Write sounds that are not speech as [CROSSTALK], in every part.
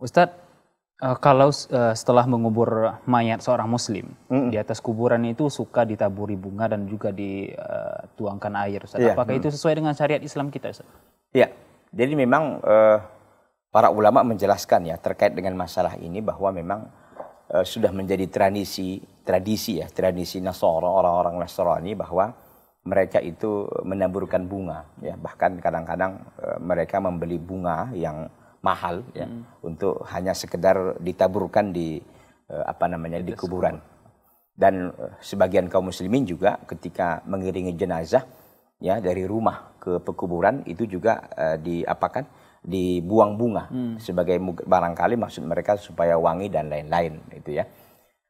Ustadz, uh, eh, kalau uh, setelah mengubur mayat seorang muslim mm -mm. di atas kuburan itu suka ditaburi bunga dan juga dituangkan eh, air, Ustaz. Yeah. Apakah mm. itu sesuai dengan syariat Islam kita, Iya. Yeah. Jadi memang uh, para ulama menjelaskan ya terkait dengan masalah ini bahwa memang uh, sudah menjadi tradisi tradisi ya tradisi Nasoro orang-orang Nasrani bahwa mereka itu menaburkan bunga ya bahkan kadang-kadang mereka membeli bunga yang mahal ya hmm. untuk hanya sekedar ditaburkan di eh, apa namanya di kuburan. Dan eh, sebagian kaum muslimin juga ketika mengiringi jenazah ya dari rumah ke pekuburan itu juga eh, diapakan dibuang bunga hmm. sebagai barangkali maksud mereka supaya wangi dan lain-lain itu ya.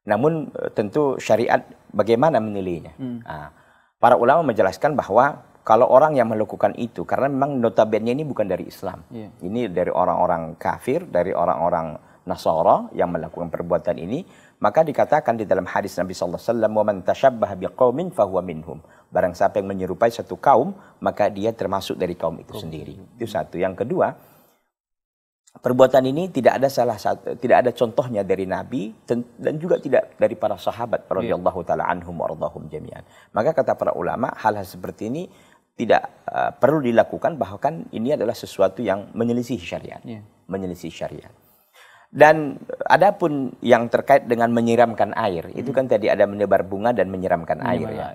Namun eh, tentu syariat bagaimana menilainya. Hmm. Nah, para ulama menjelaskan bahwa kalau orang yang melakukan itu karena memang notabene ini bukan dari Islam. Yeah. Ini dari orang-orang kafir, dari orang-orang Nasara yang melakukan perbuatan ini, maka dikatakan di dalam hadis Nabi sallallahu alaihi wasallam, "Man tashabbaha biqaumin fahuwa minhum." Barang siapa yang menyerupai satu kaum, maka dia termasuk dari kaum itu sendiri. Itu satu. Yang kedua, perbuatan ini tidak ada salah satu tidak ada contohnya dari nabi dan juga tidak dari para sahabat iya. radhiyallahu yeah. taala anhum jami'an. Maka kata para ulama, hal-hal seperti ini tidak uh, perlu dilakukan bahkan ini adalah sesuatu yang menyelisih syariat yeah. menyelisih syariat dan adapun yang terkait dengan menyiramkan air hmm. itu kan tadi ada menyebar bunga dan menyiramkan air ya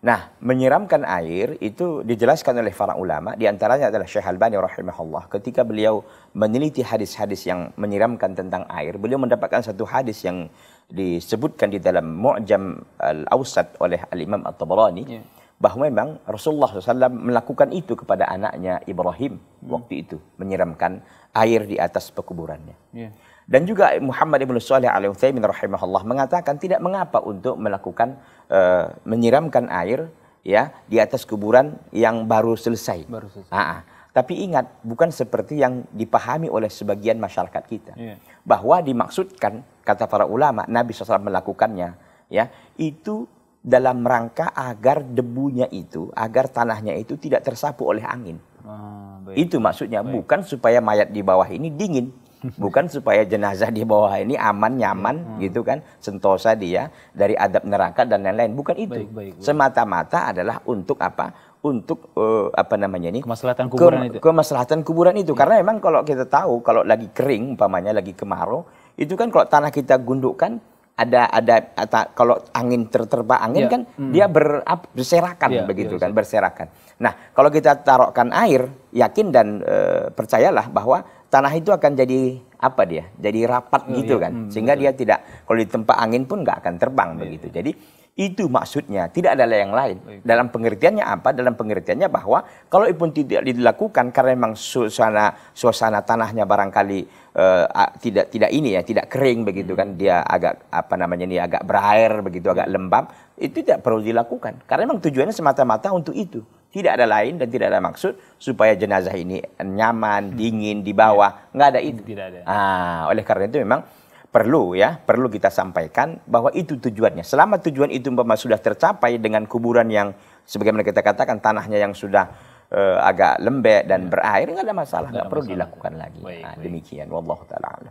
nah menyiramkan air itu dijelaskan oleh para ulama diantaranya adalah Syekh Albani rahimahullah ketika beliau meneliti hadis-hadis yang menyiramkan tentang air beliau mendapatkan satu hadis yang disebutkan di dalam Mu'jam Al-Awsat oleh Al-Imam At-Tabarani yeah bahwa memang Rasulullah SAW melakukan itu kepada anaknya Ibrahim hmm. waktu itu menyiramkan air di atas pekuburannya. Yeah. Dan juga Muhammad Ibn Salih al rahimahullah mengatakan tidak mengapa untuk melakukan uh, menyiramkan air ya di atas kuburan yang baru selesai. Baru selesai. -ha. Ah, ah. tapi ingat bukan seperti yang dipahami oleh sebagian masyarakat kita yeah. bahwa dimaksudkan kata para ulama Nabi SAW melakukannya ya itu dalam rangka agar debunya itu, agar tanahnya itu tidak tersapu oleh angin. Ah, baik. Itu maksudnya, baik. bukan supaya mayat di bawah ini dingin, [LAUGHS] bukan supaya jenazah di bawah ini aman nyaman hmm. gitu kan, sentosa dia dari adab neraka dan lain-lain. Bukan itu. Baik, baik, baik. Semata-mata adalah untuk apa? Untuk uh, apa namanya ini? Kemaslahatan kuburan itu. Kemaslahatan kuburan itu. Ya. Karena memang kalau kita tahu kalau lagi kering, umpamanya lagi kemarau, itu kan kalau tanah kita gundukkan ada ada ata, kalau angin terterpa angin yeah. kan mm. dia ber, berserakan yeah, begitu yeah, kan iya. berserakan. Nah, kalau kita taruhkan air, yakin dan e, percayalah bahwa tanah itu akan jadi apa dia? Jadi rapat oh, gitu yeah. kan. Mm, Sehingga betul. dia tidak kalau di tempat angin pun nggak akan terbang yeah. begitu. Iya. Jadi itu maksudnya, tidak ada yang lain. Baik. Dalam pengertiannya apa? Dalam pengertiannya bahwa kalau pun tidak dilakukan karena memang suasana suasana tanahnya barangkali uh, tidak tidak ini ya, tidak kering begitu kan, dia agak apa namanya ini agak berair begitu, agak lembab, itu tidak perlu dilakukan. Karena memang tujuannya semata-mata untuk itu tidak ada lain dan tidak ada maksud supaya jenazah ini nyaman, dingin di bawah, nggak ada itu. Tidak ada. Ah, oleh karena itu memang perlu ya, perlu kita sampaikan bahwa itu tujuannya. Selama tujuan itu memang sudah tercapai dengan kuburan yang sebagaimana kita katakan tanahnya yang sudah uh, agak lembek dan ya. berair nggak ada masalah, nggak perlu masalah. dilakukan lagi. Baik, nah, baik. Demikian, wallahu taala.